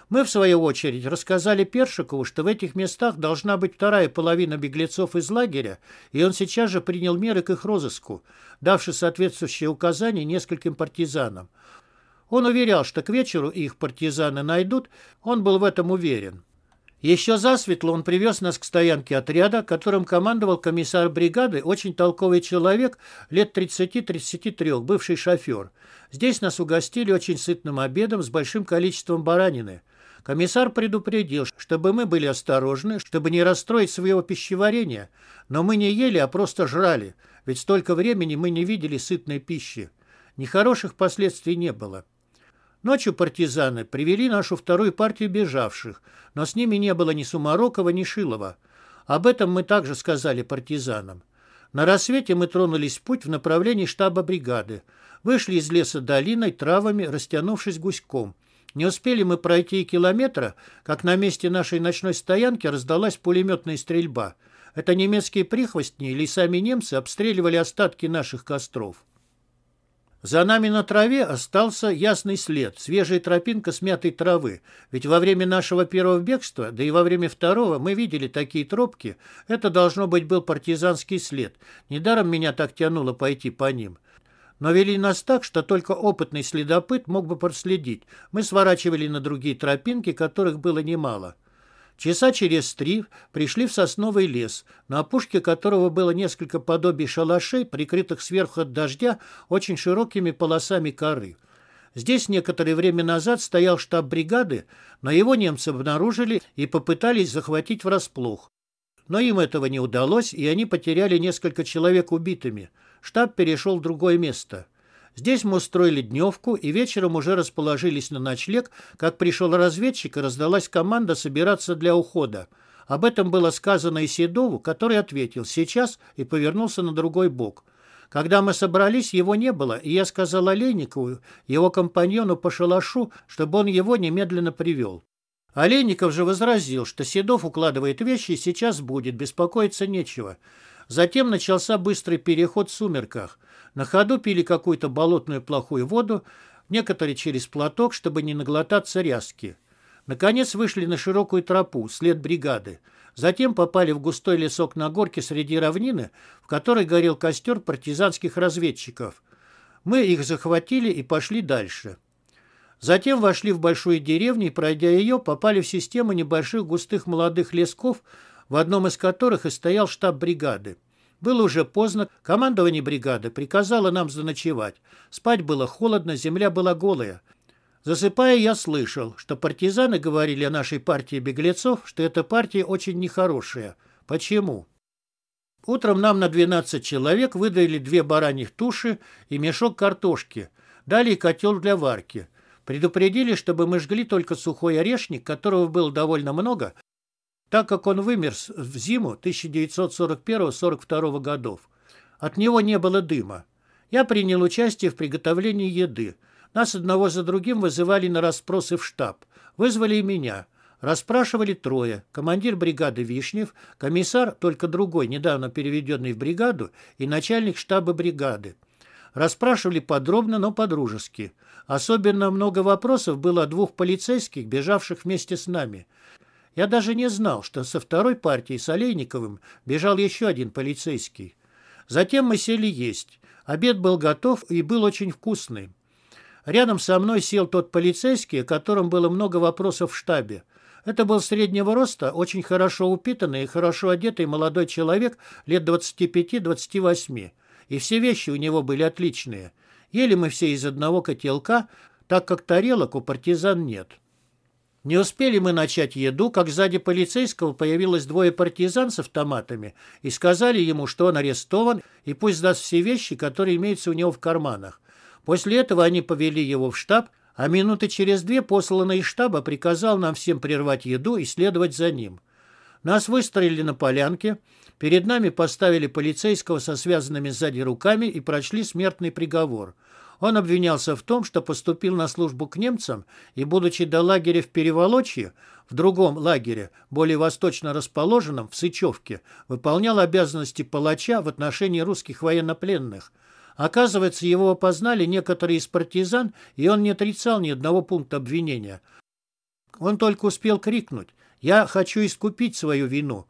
Мы, в свою очередь, рассказали Першикову, что в этих местах должна быть вторая половина беглецов из лагеря, и он сейчас же принял меры к их розыску, давши соответствующие указания нескольким партизанам. Он уверял, что к вечеру их партизаны найдут, он был в этом уверен. Еще засветло он привез нас к стоянке отряда, которым командовал комиссар бригады, очень толковый человек, лет 30-33, бывший шофер. Здесь нас угостили очень сытным обедом с большим количеством баранины. Комиссар предупредил, чтобы мы были осторожны, чтобы не расстроить своего пищеварения. Но мы не ели, а просто жрали, ведь столько времени мы не видели сытной пищи. Нехороших последствий не было. Ночью партизаны привели нашу вторую партию бежавших, но с ними не было ни Сумарокова, ни Шилова. Об этом мы также сказали партизанам. На рассвете мы тронулись в путь в направлении штаба бригады. Вышли из леса долиной, травами, растянувшись гуськом. Не успели мы пройти и километра, как на месте нашей ночной стоянки раздалась пулеметная стрельба. Это немецкие прихвостни или сами немцы обстреливали остатки наших костров. За нами на траве остался ясный след, свежая тропинка смятой травы. Ведь во время нашего первого бегства, да и во время второго, мы видели такие тропки. Это, должно быть, был партизанский след. Недаром меня так тянуло пойти по ним. Но вели нас так, что только опытный следопыт мог бы проследить. Мы сворачивали на другие тропинки, которых было немало. Часа через три пришли в сосновый лес, на опушке которого было несколько подобий шалашей, прикрытых сверху от дождя очень широкими полосами коры. Здесь некоторое время назад стоял штаб бригады, но его немцы обнаружили и попытались захватить врасплох. Но им этого не удалось, и они потеряли несколько человек убитыми. Штаб перешел в другое место. Здесь мы устроили дневку и вечером уже расположились на ночлег, как пришел разведчик и раздалась команда собираться для ухода. Об этом было сказано и Седову, который ответил «сейчас» и повернулся на другой бок. Когда мы собрались, его не было, и я сказал Олейникову, его компаньону по шалашу, чтобы он его немедленно привел. Олейников же возразил, что Седов укладывает вещи и сейчас будет, беспокоиться нечего. Затем начался быстрый переход в сумерках – на ходу пили какую-то болотную плохую воду, некоторые через платок, чтобы не наглотаться ряски. Наконец вышли на широкую тропу, след бригады. Затем попали в густой лесок на горке среди равнины, в которой горел костер партизанских разведчиков. Мы их захватили и пошли дальше. Затем вошли в большую деревню и, пройдя ее, попали в систему небольших густых молодых лесков, в одном из которых и стоял штаб бригады. Было уже поздно, командование бригады приказало нам заночевать. Спать было холодно, земля была голая. Засыпая, я слышал, что партизаны говорили о нашей партии беглецов, что эта партия очень нехорошая. Почему? Утром нам на 12 человек выдали две бараньих туши и мешок картошки. Дали котел для варки. Предупредили, чтобы мы жгли только сухой орешник, которого было довольно много, так как он вымер в зиму 1941-42 годов. От него не было дыма. Я принял участие в приготовлении еды. Нас одного за другим вызывали на расспросы в штаб. Вызвали и меня. Расспрашивали трое. Командир бригады Вишнев, комиссар, только другой, недавно переведенный в бригаду, и начальник штаба бригады. Расспрашивали подробно, но по-дружески. Особенно много вопросов было о двух полицейских, бежавших вместе с нами. Я даже не знал, что со второй партией с Олейниковым бежал еще один полицейский. Затем мы сели есть. Обед был готов и был очень вкусный. Рядом со мной сел тот полицейский, о котором было много вопросов в штабе. Это был среднего роста, очень хорошо упитанный и хорошо одетый молодой человек лет 25-28. И все вещи у него были отличные. Ели мы все из одного котелка, так как тарелок у партизан нет. Не успели мы начать еду, как сзади полицейского появилось двое партизан с автоматами и сказали ему, что он арестован и пусть сдаст все вещи, которые имеются у него в карманах. После этого они повели его в штаб, а минуты через две посланный из штаба приказал нам всем прервать еду и следовать за ним. Нас выстроили на полянке, перед нами поставили полицейского со связанными сзади руками и прочли смертный приговор – он обвинялся в том, что поступил на службу к немцам и, будучи до лагеря в Переволочье, в другом лагере, более восточно расположенном, в Сычевке, выполнял обязанности палача в отношении русских военнопленных. Оказывается, его опознали некоторые из партизан, и он не отрицал ни одного пункта обвинения. Он только успел крикнуть «Я хочу искупить свою вину»,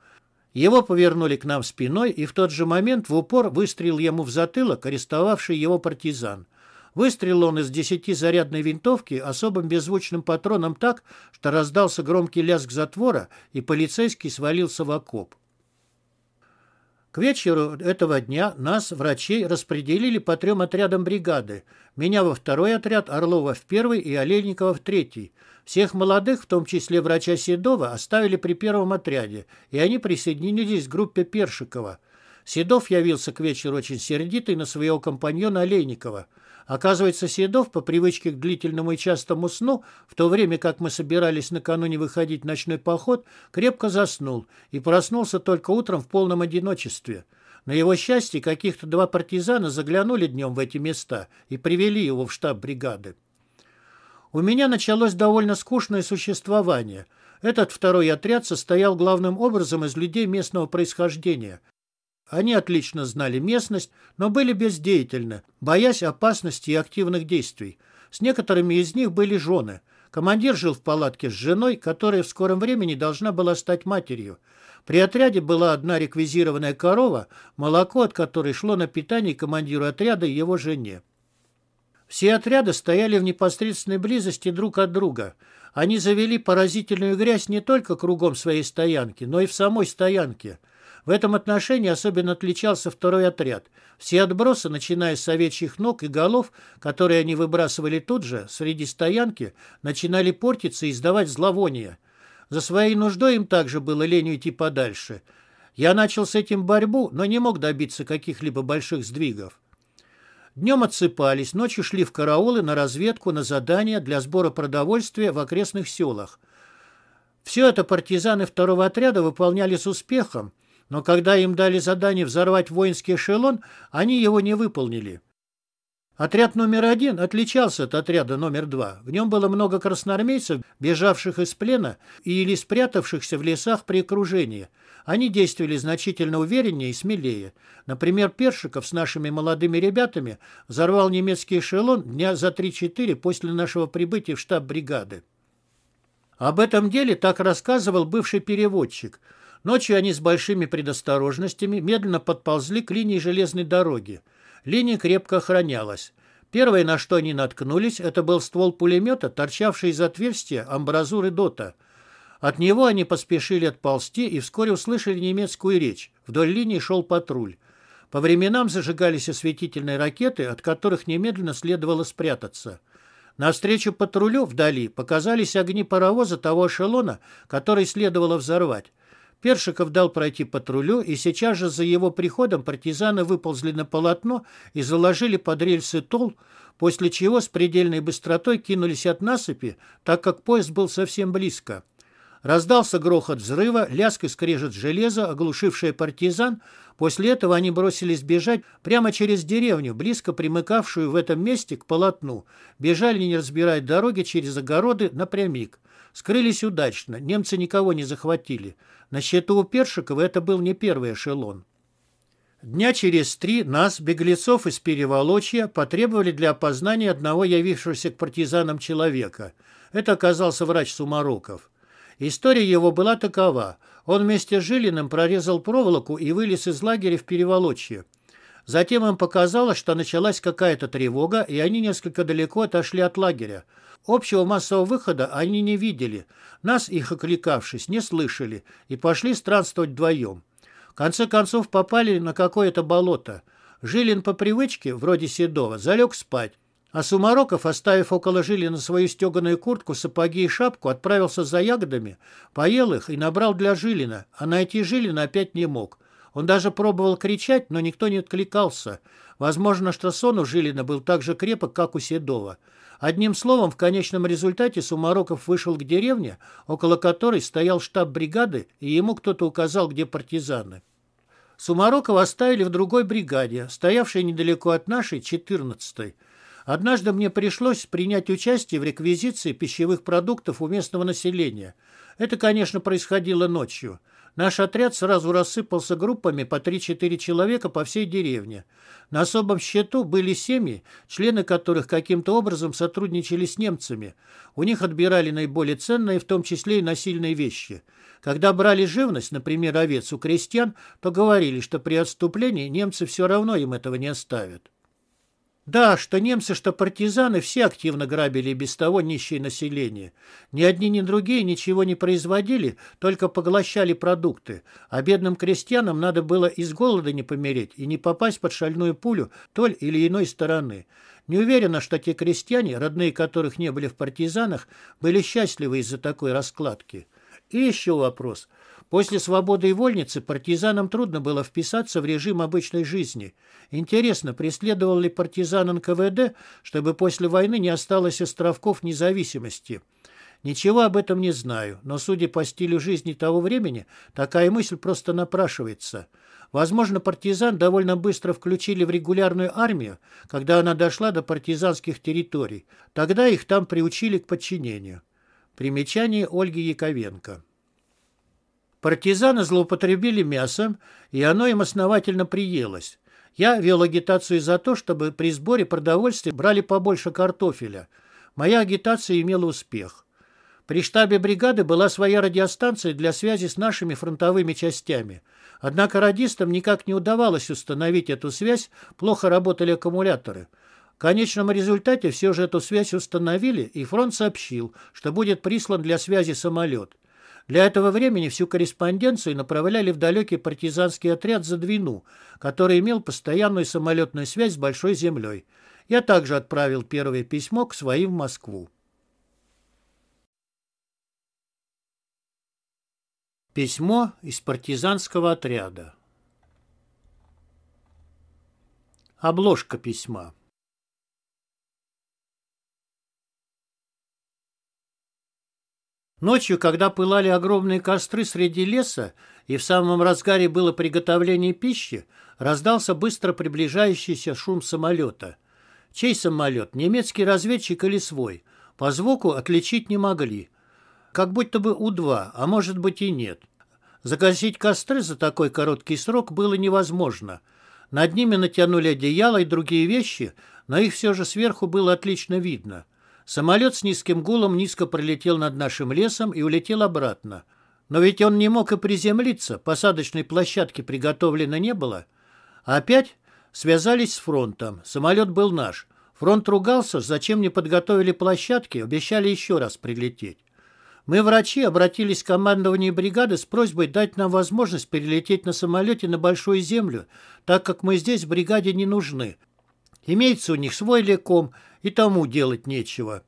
его повернули к нам спиной, и в тот же момент в упор выстрелил ему в затылок арестовавший его партизан. Выстрелил он из зарядной винтовки особым беззвучным патроном так, что раздался громкий лязг затвора, и полицейский свалился в окоп. К вечеру этого дня нас, врачей, распределили по трем отрядам бригады. Меня во второй отряд, Орлова в первый и Олейникова в третий. Всех молодых, в том числе врача Седова, оставили при первом отряде, и они присоединились к группе Першикова. Седов явился к вечеру очень сердитый на своего компаньона Олейникова – Оказывается, Седов по привычке к длительному и частому сну, в то время как мы собирались накануне выходить в ночной поход, крепко заснул и проснулся только утром в полном одиночестве. На его счастье, каких-то два партизана заглянули днем в эти места и привели его в штаб бригады. У меня началось довольно скучное существование. Этот второй отряд состоял главным образом из людей местного происхождения – они отлично знали местность, но были бездеятельны, боясь опасности и активных действий. С некоторыми из них были жены. Командир жил в палатке с женой, которая в скором времени должна была стать матерью. При отряде была одна реквизированная корова, молоко от которой шло на питание командиру отряда и его жене. Все отряды стояли в непосредственной близости друг от друга. Они завели поразительную грязь не только кругом своей стоянки, но и в самой стоянке – в этом отношении особенно отличался второй отряд. Все отбросы, начиная с овечьих ног и голов, которые они выбрасывали тут же, среди стоянки, начинали портиться и издавать зловоние. За своей нуждой им также было лень уйти подальше. Я начал с этим борьбу, но не мог добиться каких-либо больших сдвигов. Днем отсыпались, ночью шли в караулы на разведку, на задания для сбора продовольствия в окрестных селах. Все это партизаны второго отряда выполняли с успехом, но когда им дали задание взорвать воинский эшелон, они его не выполнили. Отряд номер один отличался от отряда номер два. В нем было много красноармейцев, бежавших из плена или спрятавшихся в лесах при окружении. Они действовали значительно увереннее и смелее. Например, Першиков с нашими молодыми ребятами взорвал немецкий эшелон дня за 3-4 после нашего прибытия в штаб бригады. Об этом деле так рассказывал бывший переводчик – Ночью они с большими предосторожностями медленно подползли к линии железной дороги. Линия крепко охранялась. Первое, на что они наткнулись, это был ствол пулемета, торчавший из отверстия амбразуры ДОТа. От него они поспешили отползти и вскоре услышали немецкую речь. Вдоль линии шел патруль. По временам зажигались осветительные ракеты, от которых немедленно следовало спрятаться. Навстречу патрулю вдали показались огни паровоза того эшелона, который следовало взорвать. Першиков дал пройти патрулю, и сейчас же за его приходом партизаны выползли на полотно и заложили под рельсы тол, после чего с предельной быстротой кинулись от насыпи, так как поезд был совсем близко. Раздался грохот взрыва, лязг и скрежет железа, оглушившие партизан. После этого они бросились бежать прямо через деревню, близко примыкавшую в этом месте к полотну. Бежали, не разбирая дороги, через огороды напрямик. Скрылись удачно, немцы никого не захватили. На счету у Першикова это был не первый эшелон. Дня через три нас, беглецов из Переволочья, потребовали для опознания одного явившегося к партизанам человека. Это оказался врач Сумароков. История его была такова. Он вместе с Жилиным прорезал проволоку и вылез из лагеря в Переволочье. Затем им показалось, что началась какая-то тревога, и они несколько далеко отошли от лагеря. Общего массового выхода они не видели, нас, их окликавшись, не слышали, и пошли странствовать вдвоем. В конце концов попали на какое-то болото. Жилин по привычке, вроде Седова, залег спать. А Сумароков, оставив около Жилина свою стеганую куртку, сапоги и шапку, отправился за ягодами, поел их и набрал для Жилина, а найти Жилина опять не мог. Он даже пробовал кричать, но никто не откликался. Возможно, штрассон у Жилина был так же крепок, как у Седова. Одним словом, в конечном результате Сумароков вышел к деревне, около которой стоял штаб бригады, и ему кто-то указал, где партизаны. Сумарокова оставили в другой бригаде, стоявшей недалеко от нашей, 14-й. Однажды мне пришлось принять участие в реквизиции пищевых продуктов у местного населения. Это, конечно, происходило ночью. Наш отряд сразу рассыпался группами по 3-4 человека по всей деревне. На особом счету были семьи, члены которых каким-то образом сотрудничали с немцами. У них отбирали наиболее ценные, в том числе и насильные вещи. Когда брали живность, например, овец у крестьян, то говорили, что при отступлении немцы все равно им этого не оставят. Да, что немцы, что партизаны все активно грабили и без того нищее население. Ни одни, ни другие ничего не производили, только поглощали продукты. А бедным крестьянам надо было из голода не помереть и не попасть под шальную пулю той или иной стороны. Не уверена, что те крестьяне, родные которых не были в партизанах, были счастливы из-за такой раскладки. И еще вопрос – После свободы и вольницы партизанам трудно было вписаться в режим обычной жизни. Интересно, преследовал ли партизан НКВД, чтобы после войны не осталось островков независимости? Ничего об этом не знаю, но, судя по стилю жизни того времени, такая мысль просто напрашивается. Возможно, партизан довольно быстро включили в регулярную армию, когда она дошла до партизанских территорий. Тогда их там приучили к подчинению. Примечание Ольги Яковенко. Партизаны злоупотребили мясом, и оно им основательно приелось. Я вел агитацию за то, чтобы при сборе продовольствия брали побольше картофеля. Моя агитация имела успех. При штабе бригады была своя радиостанция для связи с нашими фронтовыми частями. Однако радистам никак не удавалось установить эту связь, плохо работали аккумуляторы. В конечном результате все же эту связь установили, и фронт сообщил, что будет прислан для связи самолет. Для этого времени всю корреспонденцию направляли в далекий партизанский отряд за Двину, который имел постоянную самолетную связь с Большой землей. Я также отправил первое письмо к своим в Москву. Письмо из партизанского отряда. Обложка письма. Ночью, когда пылали огромные костры среди леса, и в самом разгаре было приготовление пищи, раздался быстро приближающийся шум самолета. Чей самолет, немецкий разведчик или свой, по звуку отличить не могли. Как будто бы У-2, а может быть и нет. Загасить костры за такой короткий срок было невозможно. Над ними натянули одеяло и другие вещи, но их все же сверху было отлично видно. Самолет с низким гулом низко пролетел над нашим лесом и улетел обратно. Но ведь он не мог и приземлиться, посадочной площадки приготовлено не было. Опять связались с фронтом, самолет был наш. Фронт ругался, зачем не подготовили площадки, обещали еще раз прилететь. Мы, врачи, обратились к командованию бригады с просьбой дать нам возможность перелететь на самолете на Большую Землю, так как мы здесь в бригаде не нужны. Имеется у них свой леком – и тому делать нечего.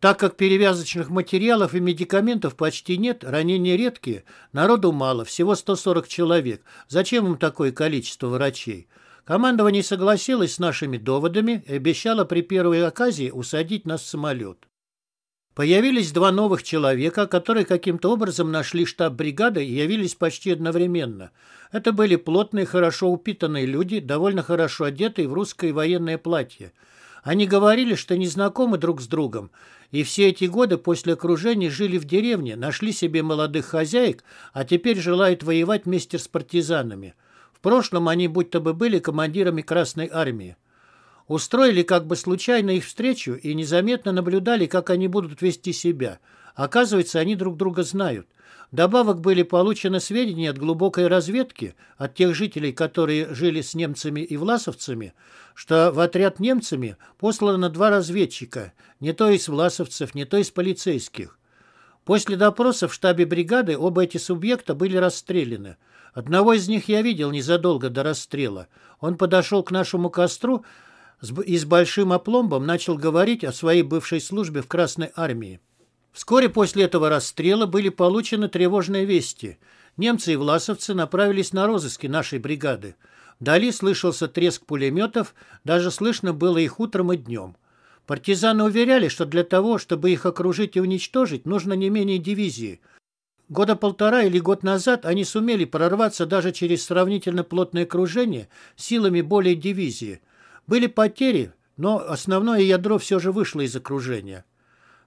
Так как перевязочных материалов и медикаментов почти нет, ранения редкие, народу мало, всего 140 человек. Зачем им такое количество врачей? Командование согласилось с нашими доводами и обещало при первой оказии усадить нас в самолет. Появились два новых человека, которые каким-то образом нашли штаб бригады и явились почти одновременно. Это были плотные, хорошо упитанные люди, довольно хорошо одетые в русское военное платье – они говорили, что не знакомы друг с другом, и все эти годы после окружения жили в деревне, нашли себе молодых хозяек, а теперь желают воевать вместе с партизанами. В прошлом они будто бы были командирами Красной Армии. Устроили как бы случайно их встречу и незаметно наблюдали, как они будут вести себя. Оказывается, они друг друга знают. Добавок были получены сведения от глубокой разведки, от тех жителей, которые жили с немцами и власовцами, что в отряд немцами послано два разведчика, не то из власовцев, не то из полицейских. После допроса в штабе бригады оба эти субъекта были расстреляны. Одного из них я видел незадолго до расстрела. Он подошел к нашему костру и с большим опломбом начал говорить о своей бывшей службе в Красной армии. Вскоре после этого расстрела были получены тревожные вести. Немцы и власовцы направились на розыски нашей бригады. Вдали слышался треск пулеметов, даже слышно было их утром и днем. Партизаны уверяли, что для того, чтобы их окружить и уничтожить, нужно не менее дивизии. Года полтора или год назад они сумели прорваться даже через сравнительно плотное окружение силами более дивизии. Были потери, но основное ядро все же вышло из окружения.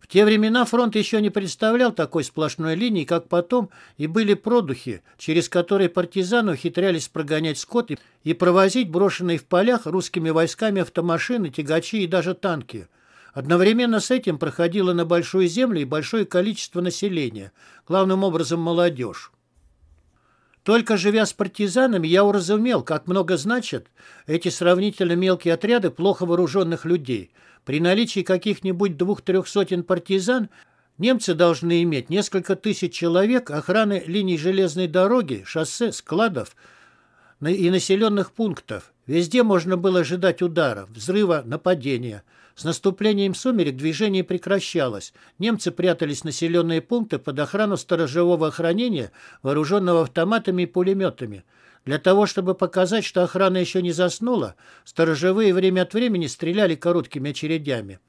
В те времена фронт еще не представлял такой сплошной линии, как потом, и были продухи, через которые партизаны ухитрялись прогонять скот и, провозить брошенные в полях русскими войсками автомашины, тягачи и даже танки. Одновременно с этим проходило на Большую Землю и большое количество населения, главным образом молодежь. Только живя с партизанами, я уразумел, как много значат эти сравнительно мелкие отряды плохо вооруженных людей – при наличии каких-нибудь двух-трех сотен партизан немцы должны иметь несколько тысяч человек охраны линий железной дороги, шоссе, складов и населенных пунктов. Везде можно было ожидать удара, взрыва, нападения. С наступлением сумерек движение прекращалось. Немцы прятались в населенные пункты под охрану сторожевого охранения, вооруженного автоматами и пулеметами. Для того, чтобы показать, что охрана еще не заснула, сторожевые время от времени стреляли короткими очередями.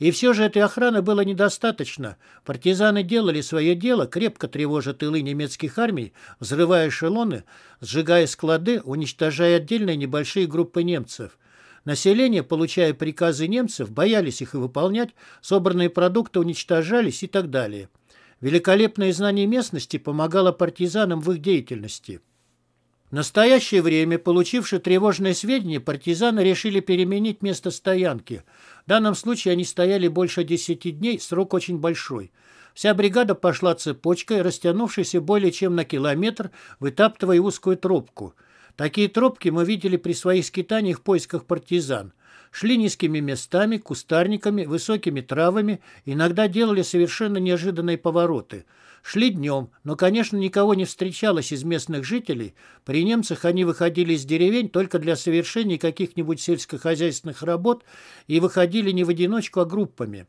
И все же этой охраны было недостаточно. Партизаны делали свое дело, крепко тревожа тылы немецких армий, взрывая эшелоны, сжигая склады, уничтожая отдельные небольшие группы немцев. Население, получая приказы немцев, боялись их и выполнять, собранные продукты уничтожались и так далее. Великолепное знание местности помогало партизанам в их деятельности. В настоящее время, получившие тревожные сведения, партизаны решили переменить место стоянки. В данном случае они стояли больше 10 дней, срок очень большой. Вся бригада пошла цепочкой, растянувшейся более чем на километр, вытаптывая узкую тропку. Такие тропки мы видели при своих скитаниях в поисках партизан. Шли низкими местами, кустарниками, высокими травами, иногда делали совершенно неожиданные повороты – Шли днем, но, конечно, никого не встречалось из местных жителей. При немцах они выходили из деревень только для совершения каких-нибудь сельскохозяйственных работ и выходили не в одиночку, а группами.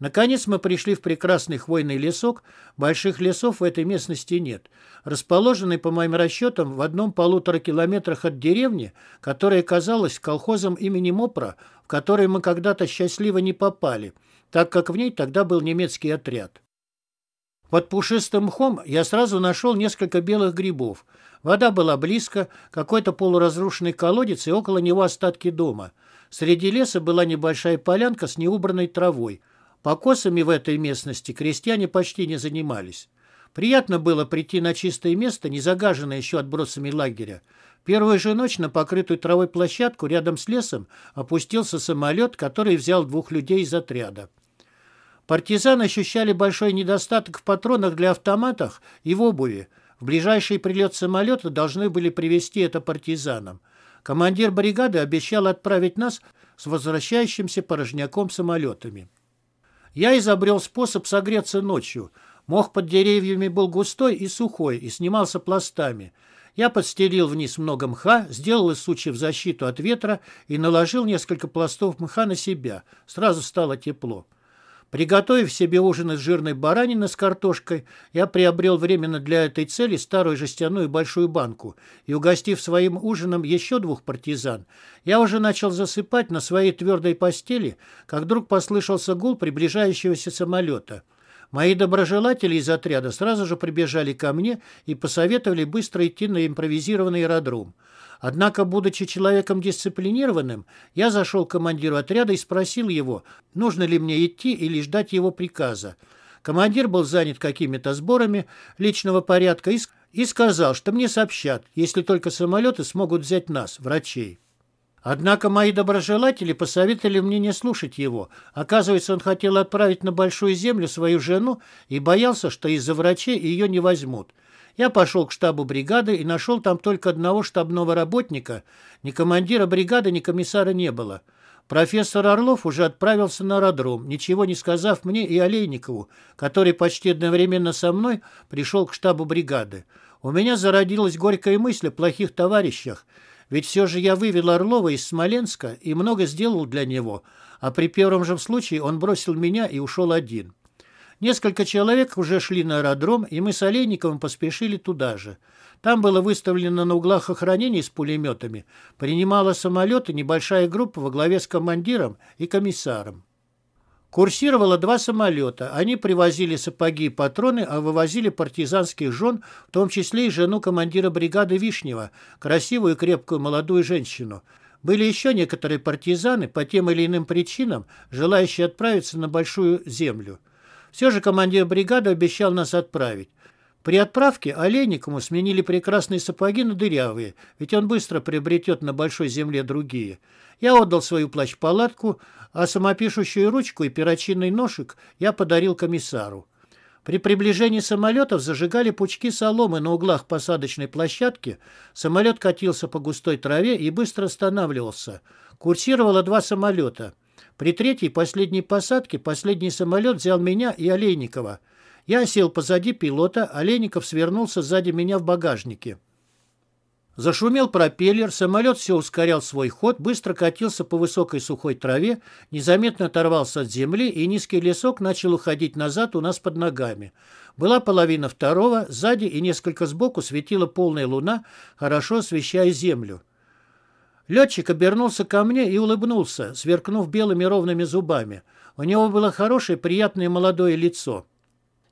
Наконец мы пришли в прекрасный хвойный лесок. Больших лесов в этой местности нет. Расположенный, по моим расчетам, в одном полутора километрах от деревни, которая казалась колхозом имени Мопра, в который мы когда-то счастливо не попали, так как в ней тогда был немецкий отряд. Под пушистым мхом я сразу нашел несколько белых грибов. Вода была близко, какой-то полуразрушенный колодец и около него остатки дома. Среди леса была небольшая полянка с неубранной травой. Покосами в этой местности крестьяне почти не занимались. Приятно было прийти на чистое место, не загаженное еще отбросами лагеря. Первую же ночь на покрытую травой площадку рядом с лесом опустился самолет, который взял двух людей из отряда. Партизаны ощущали большой недостаток в патронах для автоматов и в обуви. В ближайший прилет самолета должны были привести это партизанам. Командир бригады обещал отправить нас с возвращающимся порожняком самолетами. Я изобрел способ согреться ночью. Мох под деревьями был густой и сухой и снимался пластами. Я подстелил вниз много мха, сделал из сучьев защиту от ветра и наложил несколько пластов мха на себя. Сразу стало тепло. Приготовив себе ужин из жирной баранины с картошкой, я приобрел временно для этой цели старую жестяную большую банку и, угостив своим ужином еще двух партизан, я уже начал засыпать на своей твердой постели, как вдруг послышался гул приближающегося самолета. Мои доброжелатели из отряда сразу же прибежали ко мне и посоветовали быстро идти на импровизированный аэродром – Однако, будучи человеком дисциплинированным, я зашел к командиру отряда и спросил его, нужно ли мне идти или ждать его приказа. Командир был занят какими-то сборами личного порядка и, и сказал, что мне сообщат, если только самолеты смогут взять нас, врачей. Однако мои доброжелатели посоветовали мне не слушать его. Оказывается, он хотел отправить на Большую Землю свою жену и боялся, что из-за врачей ее не возьмут. Я пошел к штабу бригады и нашел там только одного штабного работника. Ни командира бригады, ни комиссара не было. Профессор Орлов уже отправился на аэродром, ничего не сказав мне и Олейникову, который почти одновременно со мной пришел к штабу бригады. У меня зародилась горькая мысль о плохих товарищах, ведь все же я вывел Орлова из Смоленска и много сделал для него, а при первом же случае он бросил меня и ушел один. Несколько человек уже шли на аэродром, и мы с Олейниковым поспешили туда же. Там было выставлено на углах охранение с пулеметами, принимала самолеты небольшая группа во главе с командиром и комиссаром. Курсировало два самолета. Они привозили сапоги и патроны, а вывозили партизанских жен, в том числе и жену командира бригады Вишнева, красивую и крепкую молодую женщину. Были еще некоторые партизаны, по тем или иным причинам, желающие отправиться на Большую Землю. Все же командир бригады обещал нас отправить. При отправке Олейникову сменили прекрасные сапоги на дырявые, ведь он быстро приобретет на большой земле другие. Я отдал свою плащ-палатку, а самопишущую ручку и перочинный ножик я подарил комиссару. При приближении самолетов зажигали пучки соломы на углах посадочной площадки. Самолет катился по густой траве и быстро останавливался. Курсировало два самолета. При третьей последней посадке последний самолет взял меня и Олейникова. Я сел позади пилота, Олейников свернулся сзади меня в багажнике. Зашумел пропеллер, самолет все ускорял свой ход, быстро катился по высокой сухой траве, незаметно оторвался от земли, и низкий лесок начал уходить назад у нас под ногами. Была половина второго, сзади и несколько сбоку светила полная луна, хорошо освещая землю. Летчик обернулся ко мне и улыбнулся, сверкнув белыми ровными зубами. У него было хорошее, приятное молодое лицо.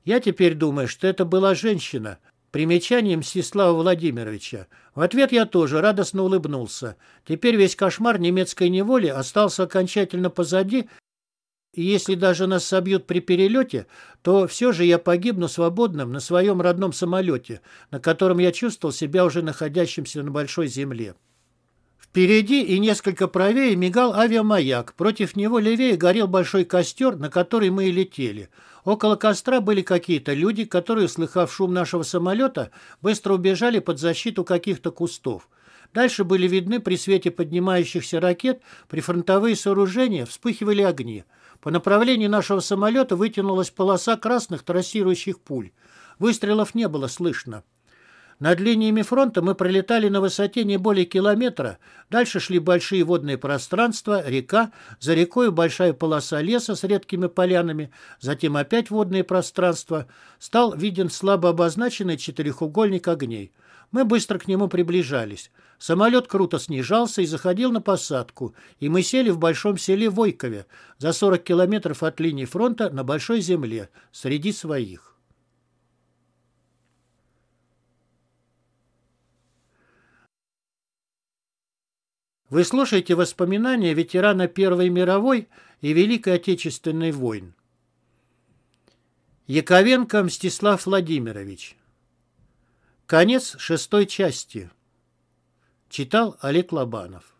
Я теперь думаю, что это была женщина. Примечанием Сеслава Владимировича. В ответ я тоже радостно улыбнулся. Теперь весь кошмар немецкой неволи остался окончательно позади, и если даже нас собьют при перелете, то все же я погибну свободным на своем родном самолете, на котором я чувствовал себя уже находящимся на большой земле. Впереди и несколько правее мигал авиамаяк. Против него левее горел большой костер, на который мы и летели. Около костра были какие-то люди, которые, услыхав шум нашего самолета, быстро убежали под защиту каких-то кустов. Дальше были видны при свете поднимающихся ракет прифронтовые сооружения, вспыхивали огни. По направлению нашего самолета вытянулась полоса красных трассирующих пуль. Выстрелов не было слышно. Над линиями фронта мы пролетали на высоте не более километра. Дальше шли большие водные пространства, река, за рекой большая полоса леса с редкими полянами, затем опять водные пространства. Стал виден слабо обозначенный четырехугольник огней. Мы быстро к нему приближались. Самолет круто снижался и заходил на посадку, и мы сели в большом селе Войкове, за 40 километров от линии фронта на Большой земле, среди своих. Вы слушаете воспоминания ветерана Первой мировой и Великой Отечественной войн. Яковенко Мстислав Владимирович. Конец шестой части. Читал Олег Лобанов.